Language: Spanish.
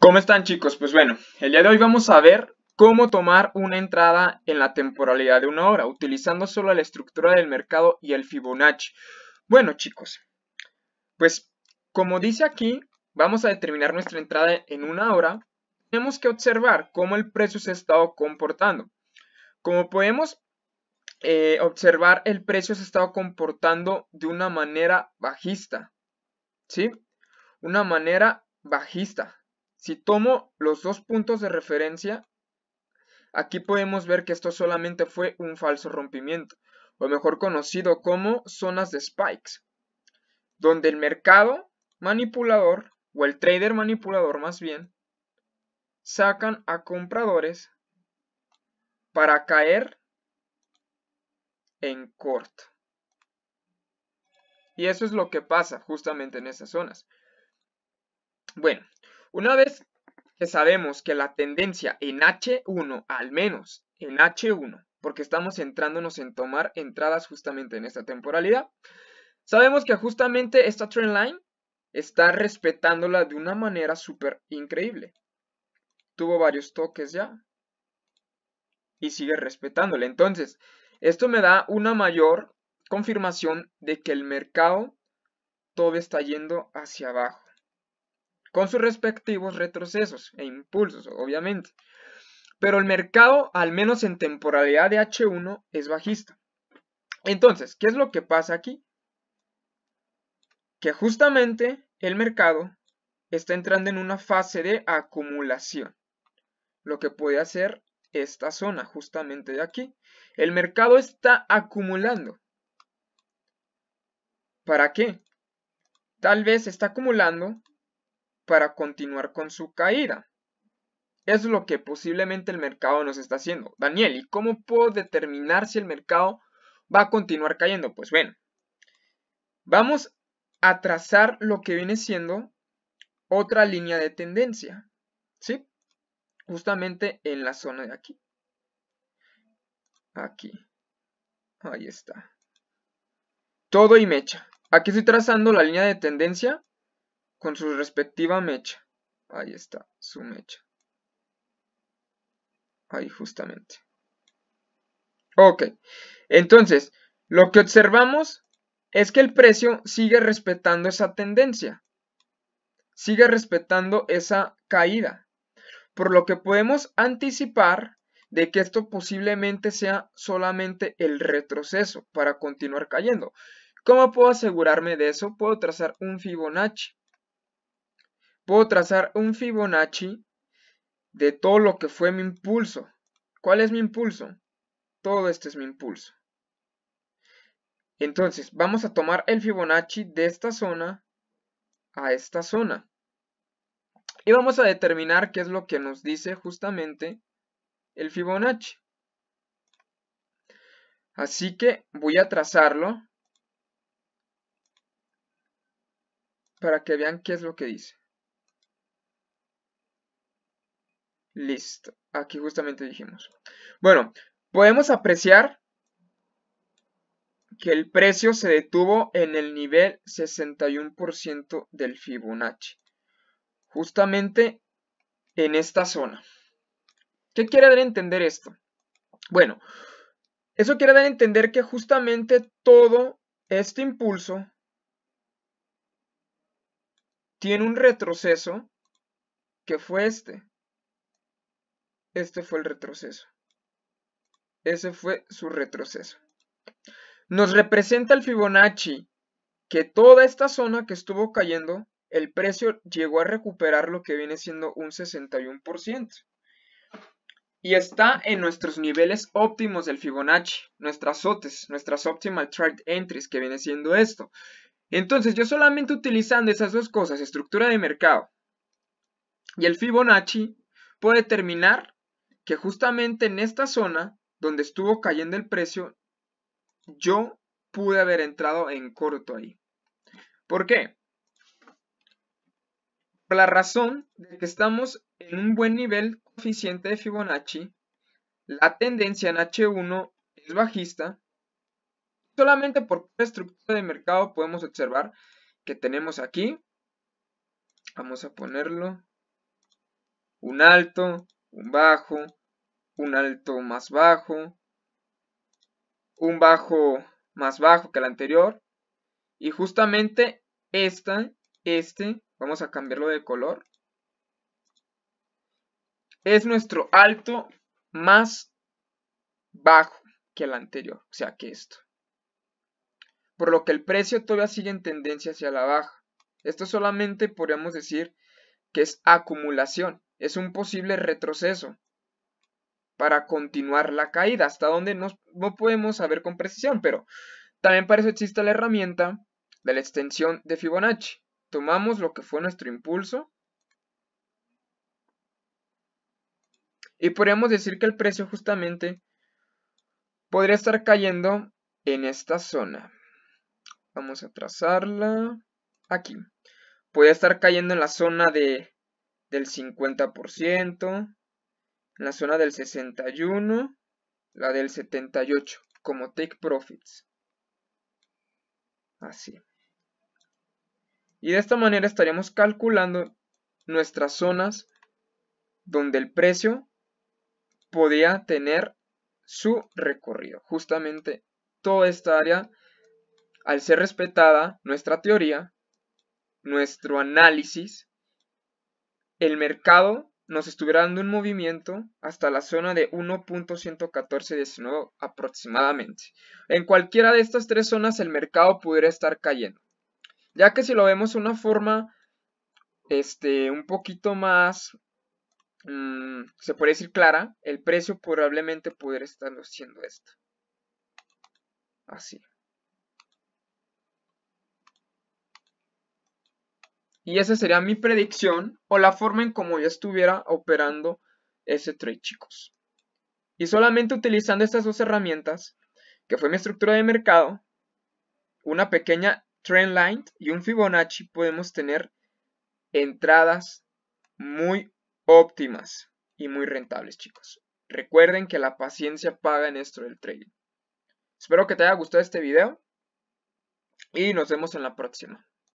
¿Cómo están chicos? Pues bueno, el día de hoy vamos a ver cómo tomar una entrada en la temporalidad de una hora, utilizando solo la estructura del mercado y el Fibonacci. Bueno chicos, pues como dice aquí, vamos a determinar nuestra entrada en una hora. Tenemos que observar cómo el precio se ha estado comportando. Como podemos eh, observar, el precio se ha estado comportando de una manera bajista. ¿Sí? Una manera bajista. Si tomo los dos puntos de referencia, aquí podemos ver que esto solamente fue un falso rompimiento, o mejor conocido como zonas de spikes, donde el mercado manipulador, o el trader manipulador más bien, sacan a compradores para caer en corto. Y eso es lo que pasa justamente en esas zonas. Bueno, una vez que sabemos que la tendencia en H1, al menos en H1, porque estamos centrándonos en tomar entradas justamente en esta temporalidad, sabemos que justamente esta trend line está respetándola de una manera súper increíble. Tuvo varios toques ya y sigue respetándola. Entonces, esto me da una mayor confirmación de que el mercado todo está yendo hacia abajo con sus respectivos retrocesos e impulsos, obviamente. Pero el mercado, al menos en temporalidad de H1, es bajista. Entonces, ¿qué es lo que pasa aquí? Que justamente el mercado está entrando en una fase de acumulación. Lo que puede hacer esta zona, justamente de aquí. El mercado está acumulando. ¿Para qué? Tal vez está acumulando para continuar con su caída. es lo que posiblemente el mercado nos está haciendo. Daniel, ¿y cómo puedo determinar si el mercado va a continuar cayendo? Pues bueno, vamos a trazar lo que viene siendo otra línea de tendencia, ¿sí? Justamente en la zona de aquí. Aquí. Ahí está. Todo y mecha. Aquí estoy trazando la línea de tendencia con su respectiva mecha. Ahí está, su mecha. Ahí justamente. Ok, entonces, lo que observamos es que el precio sigue respetando esa tendencia. Sigue respetando esa caída. Por lo que podemos anticipar de que esto posiblemente sea solamente el retroceso para continuar cayendo. ¿Cómo puedo asegurarme de eso? Puedo trazar un Fibonacci puedo trazar un Fibonacci de todo lo que fue mi impulso. ¿Cuál es mi impulso? Todo este es mi impulso. Entonces, vamos a tomar el Fibonacci de esta zona a esta zona. Y vamos a determinar qué es lo que nos dice justamente el Fibonacci. Así que voy a trazarlo para que vean qué es lo que dice. Listo. Aquí justamente dijimos. Bueno, podemos apreciar que el precio se detuvo en el nivel 61% del Fibonacci. Justamente en esta zona. ¿Qué quiere dar a entender esto? Bueno, eso quiere dar a entender que justamente todo este impulso tiene un retroceso que fue este. Este fue el retroceso. Ese fue su retroceso. Nos representa el Fibonacci que toda esta zona que estuvo cayendo, el precio llegó a recuperar lo que viene siendo un 61%. Y está en nuestros niveles óptimos del Fibonacci, nuestras OTES, nuestras Optimal Trade Entries, que viene siendo esto. Entonces, yo solamente utilizando esas dos cosas, estructura de mercado y el Fibonacci, puedo determinar que justamente en esta zona donde estuvo cayendo el precio, yo pude haber entrado en corto ahí. ¿Por qué? Por la razón de que estamos en un buen nivel coeficiente de Fibonacci, la tendencia en H1 es bajista. Solamente por estructura de mercado podemos observar que tenemos aquí, vamos a ponerlo, un alto, un bajo, un alto más bajo, un bajo más bajo que el anterior. Y justamente esta, este, vamos a cambiarlo de color. Es nuestro alto más bajo que el anterior, o sea que esto. Por lo que el precio todavía sigue en tendencia hacia la baja. Esto solamente podríamos decir que es acumulación, es un posible retroceso para continuar la caída, hasta donde no, podemos saber con precisión, pero también para eso existe la herramienta de la extensión de Fibonacci. Tomamos lo que fue nuestro impulso y podríamos decir que el precio justamente podría estar cayendo en esta zona. Vamos a trazarla aquí. Podría estar cayendo en la zona de, del 50%, la zona del 61, la del 78, como take profits. Así. Y de esta manera estaríamos calculando nuestras zonas donde el precio podía tener su recorrido. Justamente toda esta área, al ser respetada nuestra teoría, nuestro análisis, el mercado nos estuviera dando un movimiento hasta la zona de 1.11419 aproximadamente. En cualquiera de estas tres zonas el mercado pudiera estar cayendo. Ya que si lo vemos de una forma este, un poquito más, mm, se puede decir clara, el precio probablemente pudiera estar haciendo esto. Así. Y esa sería mi predicción o la forma en como yo estuviera operando ese trade, chicos. Y solamente utilizando estas dos herramientas, que fue mi estructura de mercado, una pequeña trend line y un Fibonacci, podemos tener entradas muy óptimas y muy rentables, chicos. Recuerden que la paciencia paga en esto del trading. Espero que te haya gustado este video y nos vemos en la próxima.